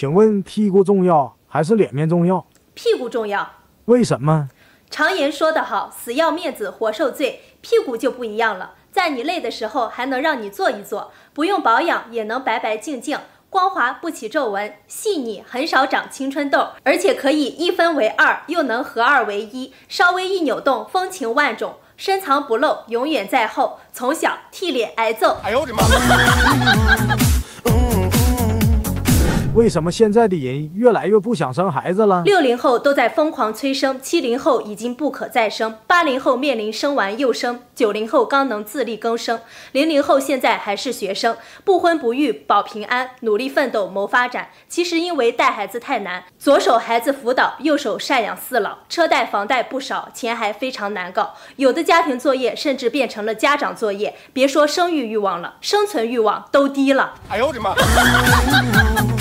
请问屁股重要还是脸面重要？屁股重要。为什么？常言说得好，死要面子活受罪。屁股就不一样了，在你累的时候还能让你坐一坐，不用保养也能白白净净、光滑不起皱纹、细腻，很少长青春痘，而且可以一分为二，又能合二为一，稍微一扭动，风情万种，深藏不露，永远在后，从小替脸挨揍。哎呦，我的妈！为什么现在的人越来越不想生孩子了？六零后都在疯狂催生，七零后已经不可再生，八零后面临生完又生，九零后刚能自力更生，零零后现在还是学生，不婚不育保平安，努力奋斗谋发展。其实因为带孩子太难，左手孩子辅导，右手赡养四老，车贷房贷不少，钱还非常难搞。有的家庭作业甚至变成了家长作业，别说生育欲望了，生存欲望都低了。哎呦我的妈！